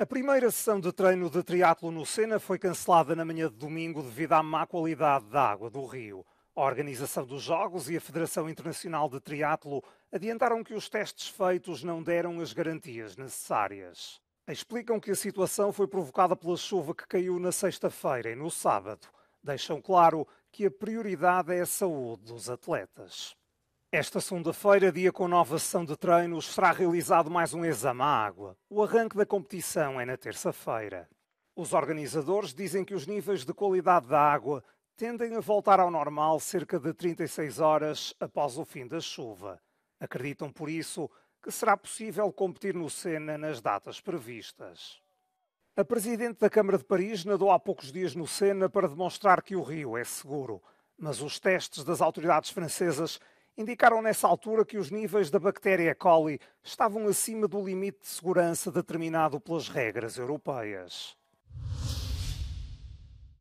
A primeira sessão de treino de triatlo no Sena foi cancelada na manhã de domingo devido à má qualidade da água do rio. A organização dos Jogos e a Federação Internacional de Triatlo adiantaram que os testes feitos não deram as garantias necessárias. Explicam que a situação foi provocada pela chuva que caiu na sexta-feira e no sábado. Deixam claro que a prioridade é a saúde dos atletas. Esta segunda-feira, dia com nova sessão de treinos, será realizado mais um exame à água. O arranque da competição é na terça-feira. Os organizadores dizem que os níveis de qualidade da água tendem a voltar ao normal cerca de 36 horas após o fim da chuva. Acreditam, por isso, que será possível competir no Sena nas datas previstas. A Presidente da Câmara de Paris nadou há poucos dias no Sena para demonstrar que o rio é seguro, mas os testes das autoridades francesas indicaram nessa altura que os níveis da bactéria coli estavam acima do limite de segurança determinado pelas regras europeias.